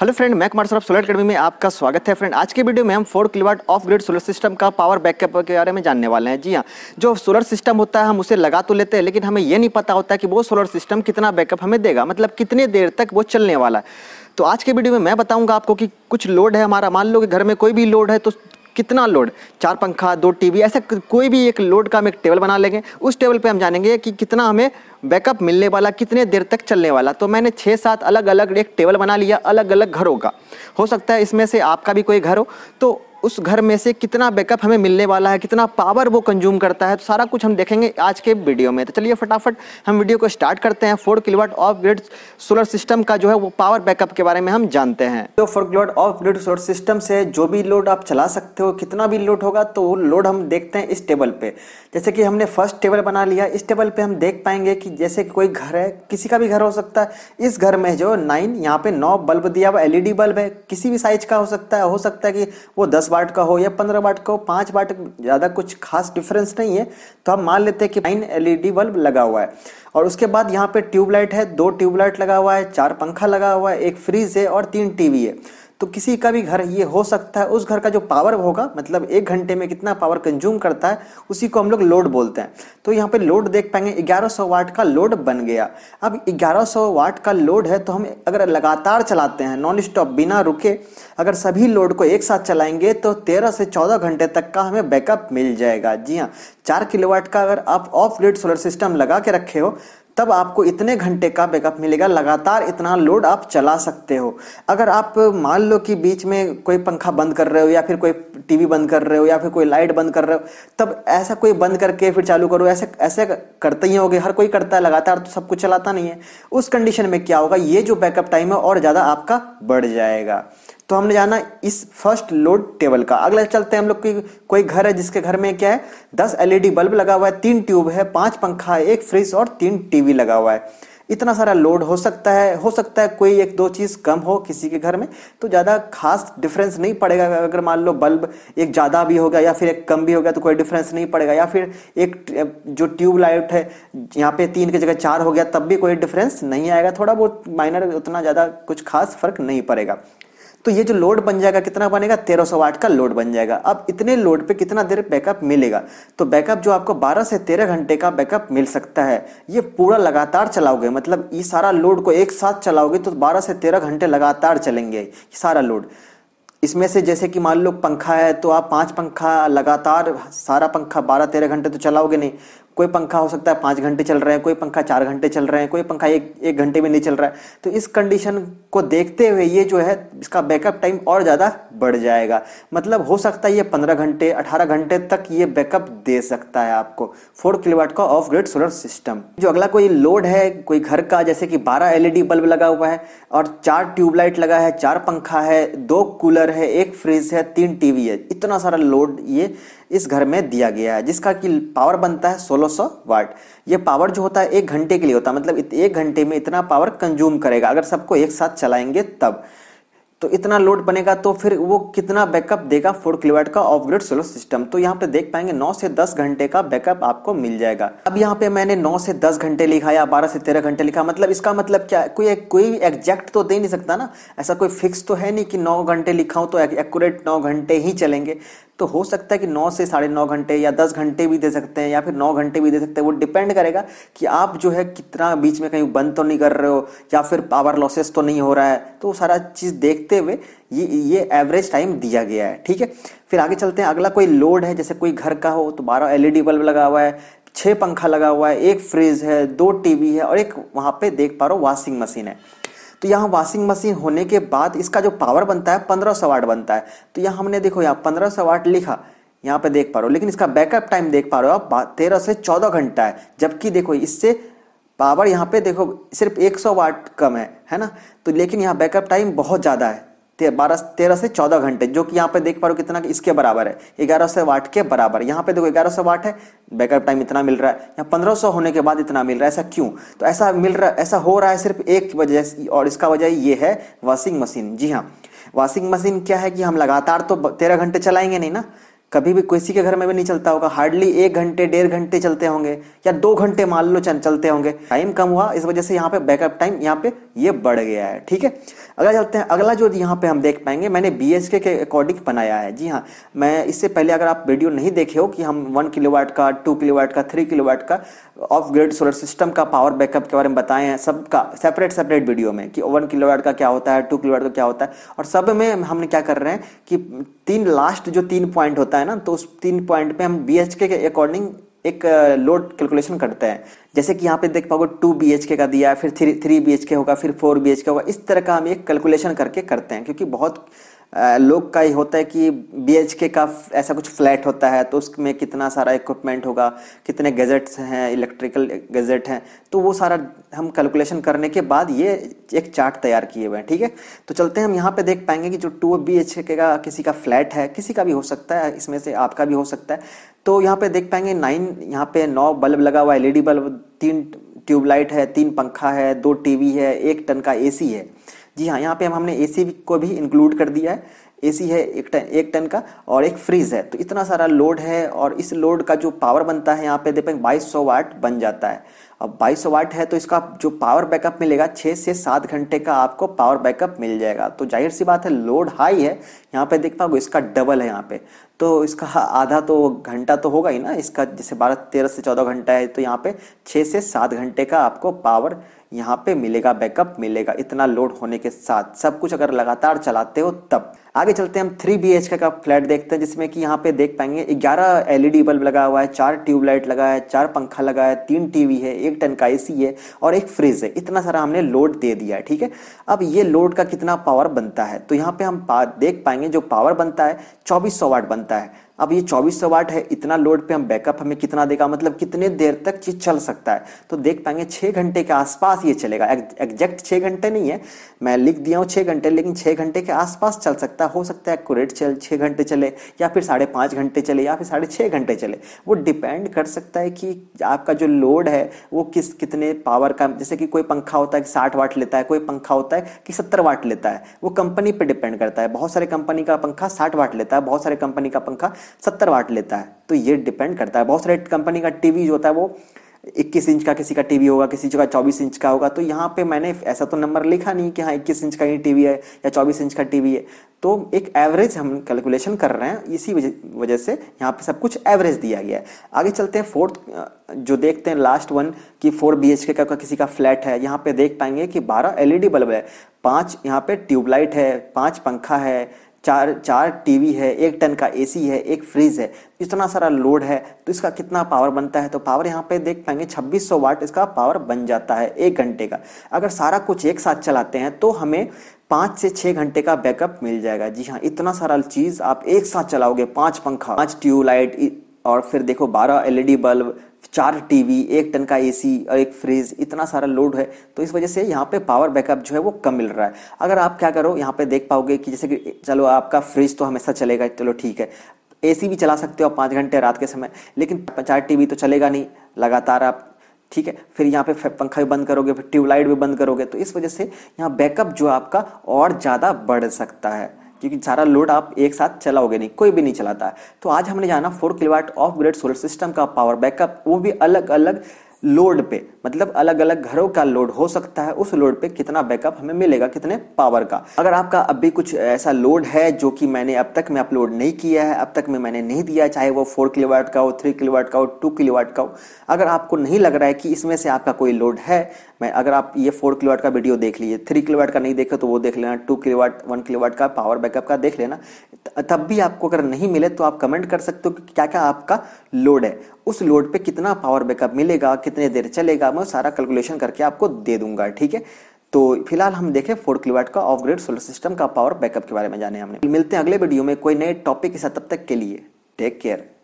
hello friend मैं Kumar Saraf solar academy में आपका स्वागत है फ्रेंड आज के वीडियो में हम four kilowatt off grid solar system का पावर बैकअप के बारे में जानने वाले हैं जी हाँ जो सोलर सिस्टम होता है हम उसे लगा तो लेते हैं लेकिन हमें यह नहीं पता होता कि वो सोलर सिस्टम कितना बैकअप हमें देगा मतलब कितने देर तक वो चलने वाला है तो आज के वीडियो में मैं बताऊंगा आपको कि कुछ लोड है हमारा मान लो कि घर में कोई भी लोड है तो कितना लोड चार पंखा दो टीवी ऐसा कोई भी एक लोड का हम एक टेबल बना लेंगे उस टेबल पे हम जानेंगे कि कितना हमें बैकअप मिलने वाला कितने देर तक चलने वाला तो मैंने छः सात अलग अलग एक टेबल बना लिया अलग अलग घरों का हो सकता है इसमें से आपका भी कोई घर हो तो उस घर में से कितना बैकअप हमें मिलने वाला है कितना पावर वो कंज्यूम करता है तो सारा कुछ हम देखेंगे आज के वीडियो में तो चलिए फटाफट हम वीडियो को स्टार्ट करते हैं four kilowatt off grid solar system का जो है वो पावर बैकअप के बारे में हम जानते हैं तो four kilowatt off grid solar system से जो भी लोड आप चला सकते हो कितना भी लोड होगा तो वो लोड हम देखते हैं इस टेबल पर जैसे कि हमने फर्स्ट टेबल बना लिया इस टेबल पर हम देख पाएंगे कि जैसे कोई घर है किसी का भी घर हो सकता है इस घर में जो नाइन यहाँ पे नौ बल्ब दिया हुआ एल बल्ब है किसी भी साइज का हो सकता है हो सकता है कि वो दस वाट का हो या पंद्रह वाट का हो पाँच वाट ज़्यादा कुछ खास डिफरेंस नहीं है तो हम मान लेते हैं कि नाइन एलईडी बल्ब लगा हुआ है और उसके बाद यहाँ पे ट्यूबलाइट है दो ट्यूबलाइट लगा हुआ है चार पंखा लगा हुआ है एक फ्रिज है और तीन टीवी है तो किसी का भी घर ये हो सकता है उस घर का जो पावर होगा मतलब एक घंटे में कितना पावर कंज्यूम करता है उसी को हम लोग लोड बोलते हैं तो यहाँ पे लोड देख पाएंगे 1100 वाट का लोड बन गया अब 1100 वाट का लोड है तो हम अगर लगातार चलाते हैं नॉन स्टॉप बिना रुके अगर सभी लोड को एक साथ चलाएंगे तो तेरह से चौदह घंटे तक का हमें बैकअप मिल जाएगा जी हाँ चार किलोवाट का अगर आप ऑफ ग्रेड सोलर सिस्टम लगा के रखे हो तब आपको इतने घंटे का बैकअप मिलेगा लगातार इतना लोड आप चला सकते हो अगर आप मान लो कि बीच में कोई पंखा बंद कर रहे हो या फिर कोई टीवी बंद कर रहे हो या फिर कोई लाइट बंद कर रहे हो तब ऐसा कोई बंद करके फिर चालू करो ऐसे ऐसे करते ही होगे हर कोई करता है लगातार तो सब कुछ चलाता नहीं है उस कंडीशन में क्या होगा ये जो बैकअप टाइम है और ज़्यादा आपका बढ़ जाएगा तो हमने जाना इस फर्स्ट लोड टेबल का अगला चलते हैं हम लोग की कोई घर है जिसके घर में क्या है दस एलईडी e बल्ब लगा हुआ है तीन ट्यूब है पांच पंखा है एक फ्रिज और तीन टीवी लगा हुआ है इतना सारा लोड हो सकता है हो सकता है कोई एक दो चीज़ कम हो किसी के घर में तो ज़्यादा खास डिफरेंस नहीं पड़ेगा अगर मान लो बल्ब एक ज़्यादा भी हो गया या फिर एक कम भी हो गया तो कोई डिफरेंस नहीं पड़ेगा या फिर एक जो ट्यूब लाइट है यहाँ पे तीन की जगह चार हो गया तब भी कोई डिफरेंस नहीं आएगा थोड़ा बहुत माइनर उतना ज़्यादा कुछ खास फर्क नहीं पड़ेगा तो ये जो लोड बन जाएगा कितना बनेगा 1300 वाट का लोड बन जाएगा अब इतने लोड पे कितना देर बैकअप मिलेगा तो बैकअप जो आपको 12 से 13 घंटे का बैकअप मिल सकता है ये पूरा लगातार चलाओगे मतलब ये सारा लोड को एक साथ चलाओगे तो 12 से 13 घंटे लगातार चलेंगे सारा लोड इसमें से जैसे कि मान लो पंखा है तो आप पांच पंखा लगातार सारा पंखा बारह तेरह घंटे तो चलाओगे नहीं कोई पंखा हो सकता है पाँच घंटे चल रहे हैं कोई पंखा चार घंटे चल रहे हैं कोई पंखा एक एक घंटे में नहीं चल रहा है तो इस कंडीशन को देखते हुए ये जो है इसका बैकअप टाइम और ज़्यादा बढ़ जाएगा मतलब हो सकता है ये पंद्रह घंटे अठारह घंटे तक ये बैकअप दे सकता है आपको फोर किलोवाट का ऑफ ग्रेड सोलर सिस्टम जो अगला कोई लोड है कोई घर का जैसे कि बारह एलईडी बल्ब e लगा हुआ है और चार ट्यूबलाइट लगा है चार पंखा है दो कूलर है एक फ्रिज है तीन टीवी है इतना सारा लोड ये इस घर में दिया गया है जिसका कि पावर बनता है 1600 वाट ये पावर जो होता है एक घंटे के लिए होता है मतलब एक घंटे में इतना पावर कंज्यूम करेगा अगर सबको एक साथ चलाएंगे तब तो इतना लोड बनेगा तो फिर वो कितना बैकअप देगा फोर किलोवाट का ऑफ ग्रिड सोलर सिस्टम तो यहाँ पे देख पाएंगे 9 से 10 घंटे का बैकअप आपको मिल जाएगा अब यहाँ पे मैंने 9 से 10 घंटे लिखा या 12 से 13 घंटे लिखा मतलब इसका मतलब क्या कोई कोई एग्जैक्ट तो दे नहीं सकता ना ऐसा कोई फिक्स तो है नहीं कि नौ घंटे लिखा हो तो एक्यूरेट नौ घंटे ही चलेंगे तो हो सकता है कि नौ से साढ़े नौ घंटे या दस घंटे भी दे सकते हैं या फिर नौ घंटे भी दे सकते हैं वो डिपेंड करेगा कि आप जो है कितना बीच में कहीं बंद तो नहीं कर रहे हो या फिर पावर लॉसेस तो नहीं हो रहा है तो वो सारा चीज़ देखते हुए ये ये एवरेज टाइम दिया गया है ठीक है फिर आगे चलते हैं अगला कोई लोड है जैसे कोई घर का हो तो बारह एल बल्ब लगा हुआ है छः पंखा लगा हुआ है एक फ्रिज है दो टीवी है और एक वहाँ पे देख पा रहा हो वॉशिंग मशीन है तो यहाँ वॉशिंग मशीन होने के बाद इसका जो पावर बनता है पंद्रह सौ वाट बनता है तो यहाँ हमने देखो यहाँ पंद्रह सौ वाट लिखा यहाँ पे देख पा रहे हो लेकिन इसका बैकअप टाइम देख पा रहे हो आप तेरह से चौदह घंटा है जबकि देखो इससे पावर यहाँ पे देखो सिर्फ एक सौ वाट कम है है ना तो लेकिन यहाँ बैकअप टाइम बहुत ज़्यादा है बारह तेरह से चौदह घंटे जो कि यहाँ पे देख पा रहे हो कितना इसके बराबर है ग्यारह सौ वाट के बराबर यहाँ पे देखो ग्यारह सौ वाट है बैकअप टाइम इतना मिल रहा है यहाँ पंद्रह सौ होने के बाद इतना मिल रहा है ऐसा क्यों तो ऐसा मिल रहा है ऐसा हो रहा है सिर्फ एक वजह और इसका वजह ये है वॉशिंग मशीन जी हाँ वॉशिंग मशीन क्या है कि हम लगातार तो तेरह घंटे चलाएंगे नहीं ना कभी भी किसी के घर में भी नहीं चलता होगा हार्डली एक घंटे डेढ़ घंटे चलते होंगे या दो घंटे मान लो चलते होंगे टाइम कम हुआ इस वजह से यहाँ पे बैकअप टाइम यहाँ पे ये बढ़ गया है ठीक है अगला चलते हैं अगला जो यहाँ पे हम देख पाएंगे मैंने बी के अकॉर्डिंग बनाया है जी हाँ मैं इससे पहले अगर आप वीडियो नहीं देखे हो कि हम वन किलो वाट का टू किलो वाट का थ्री किलो वाट का ऑफ ग्रिड सोलर सिस्टम का पावर बैकअप के बारे में बताए हैं सबका सेपरेट सेपरेट वीडियो में कि वन किलो का क्या होता है टू किलोवाट का क्या होता है और सब में हमने क्या कर रहे हैं कि तीन लास्ट जो तीन पॉइंट होता है ना तो उस तीन पॉइंट पे हम बी के अकॉर्डिंग एक लोड uh, कैलकुलेशन करते हैं जैसे कि यहाँ पे देख पाओगे टू बी एच के का दिया फिर थ्री थ्री बी एच के होगा फिर फोर बी एच के होगा इस तरह का हम एक कैलकुलेशन करके करते हैं क्योंकि बहुत लोग का ही होता है कि बी का ऐसा कुछ फ्लैट होता है तो उसमें कितना सारा इक्विपमेंट होगा कितने गैजेट्स हैं इलेक्ट्रिकल गैजेट हैं तो वो सारा हम कैलकुलेशन करने के बाद ये एक चार्ट तैयार किए हुए हैं ठीक है तो चलते हैं हम यहाँ पे देख पाएंगे कि जो टू बी का किसी का फ्लैट है किसी का भी हो सकता है इसमें से आपका भी हो सकता है तो यहाँ पे देख पाएंगे नाइन यहाँ पे नौ बल्ब लगा हुआ एलईडी बल्ब तीन ट्यूबलाइट है तीन पंखा है दो टीवी है एक टन का एसी है जी हाँ यहाँ पे हम हमने एसी को भी इंक्लूड कर दिया है एसी है एक टन एक टन का और एक फ्रिज है तो इतना सारा लोड है और इस लोड का जो पावर बनता है यहाँ पे देखें बाईस सौ वाट बन जाता है अब बाईस सौ वाट है तो इसका जो पावर बैकअप मिलेगा छः से सात घंटे का आपको पावर बैकअप मिल जाएगा तो जाहिर सी बात है लोड हाई है यहाँ पे देख पाओगे इसका डबल है यहाँ पे तो इसका आधा तो घंटा तो होगा ही ना इसका जैसे बारह तेरह से चौदह घंटा है तो यहाँ पे छः से सात घंटे का आपको पावर यहाँ पे मिलेगा बैकअप मिलेगा इतना लोड होने के साथ सब कुछ अगर लगातार चलाते हो तब आगे चलते हैं हम थ्री बी एच का फ्लैट देखते हैं जिसमें कि यहाँ पे देख पाएंगे ग्यारह एलईडी बल्ब e लगा हुआ है चार ट्यूबलाइट लगा है चार पंखा लगा है तीन टीवी है एक टन का एसी है और एक फ्रिज है इतना सारा हमने लोड दे दिया है ठीक है अब ये लोड का कितना पावर बनता है तो यहाँ पे हम पा, देख पाएंगे जो पावर बनता है चौबीस सौ वाट बनता tàng अब ये 2400 वाट है इतना लोड पे हम बैकअप हमें कितना देगा मतलब कितने देर तक ये चल सकता है तो देख पाएंगे छः घंटे के आसपास ये चलेगा एग्जैक्ट छः घंटे नहीं है मैं लिख दिया हूँ छः घंटे लेकिन छः घंटे के आसपास चल सकता है हो सकता है एकट चल छः घंटे चले या फिर साढ़े पाँच घंटे चले या फिर साढ़े छः घंटे चले वो डिपेंड कर सकता है कि आपका जो लोड है वो किस कितने पावर का जैसे कि कोई पंखा होता है कि साठ वाट लेता है कोई पंखा होता है कि सत्तर वाट लेता है वो कंपनी पर डिपेंड करता है बहुत सारे कंपनी का पंखा साठ वाट लेता है बहुत सारे कंपनी का पंखा सत्तर वाट लेता है तो ये डिपेंड करता है बहुत सारे कंपनी का टीवी जो होता है वो 21 इंच का किसी का टीवी होगा किसी का 24 इंच का होगा तो यहाँ पे मैंने ऐसा तो नंबर लिखा नहीं कि हाँ 21 इंच का ही टीवी है या 24 इंच का टीवी है तो एक एवरेज हम कैलकुलेशन कर रहे हैं इसी वजह से यहाँ पे सब कुछ एवरेज दिया गया है आगे चलते हैं फोर्थ जो देखते हैं लास्ट वन कि फोर बी एच के का, का किसी का फ्लैट है यहाँ पे देख पाएंगे कि बारह एल e बल्ब है पाँच यहाँ पे ट्यूबलाइट है पाँच पंखा है चार चार टीवी है एक टन का एसी है एक फ्रिज है इतना सारा लोड है तो इसका कितना पावर बनता है तो पावर यहाँ पे देख पाएंगे 2600 वाट इसका पावर बन जाता है एक घंटे का अगर सारा कुछ एक साथ चलाते हैं तो हमें पाँच से छः घंटे का बैकअप मिल जाएगा जी हाँ इतना सारा चीज़ आप एक साथ चलाओगे पाँच पंखा पाँच ट्यूबलाइट और फिर देखो 12 एलईडी बल्ब चार टीवी एक टन का एसी और एक फ्रिज इतना सारा लोड है तो इस वजह से यहाँ पे पावर बैकअप जो है वो कम मिल रहा है अगर आप क्या करो यहाँ पे देख पाओगे कि जैसे कि चलो आपका फ्रिज तो हमेशा चलेगा चलो ठीक है एसी भी चला सकते हो पाँच घंटे रात के समय लेकिन चार टीवी तो चलेगा नहीं लगातार आप ठीक है फिर यहाँ पे पंखा भी बंद करोगे फिर ट्यूबलाइट भी बंद करोगे तो इस वजह से यहाँ बैकअप जो आपका और ज़्यादा बढ़ सकता है क्योंकि सारा लोड आप एक साथ चलाओगे नहीं कोई भी नहीं चलाता है तो आज हमने जाना four kilowatt off grid solar system का पावर बैकअप वो भी अलग अलग लोड पे मतलब अलग अलग घरों का लोड हो सकता है उस लोड पे कितना बैकअप हमें मिलेगा कितने पावर का अगर आपका अब भी कुछ ऐसा लोड है जो कि मैंने अब तक मैं अपलोड नहीं किया है अब तक मैं मैंने नहीं दिया है चाहे वो फोर किलोवाट का हो थ्री किलोवाट का हो टू किलोवाट का हो अगर आपको नहीं लग रहा है कि इसमें से आपका कोई लोड है मैं अगर आप ये फोर किलोवाट का वीडियो देख लीजिए थ्री किलोवाट का नहीं देखे तो वो देख लेना टू किलोवाट वन किलोवाट का पावर बैकअप का देख लेना तब भी आपको अगर नहीं मिले तो आप कमेंट कर सकते हो कि क्या क्या आपका लोड है उस लोड पे कितना पावर बैकअप मिलेगा कितने देर चलेगा मैं सारा कैलकुलेशन करके आपको दे दूंगा ठीक है तो फिलहाल हम देखें फोर किलोवाट का ऑफ ग्रेड सोलर सिस्टम का पावर बैकअप के बारे में जाने हमने मिलते हैं अगले वीडियो में कोई नए टॉपिक के साथ तब तक के लिए टेक केयर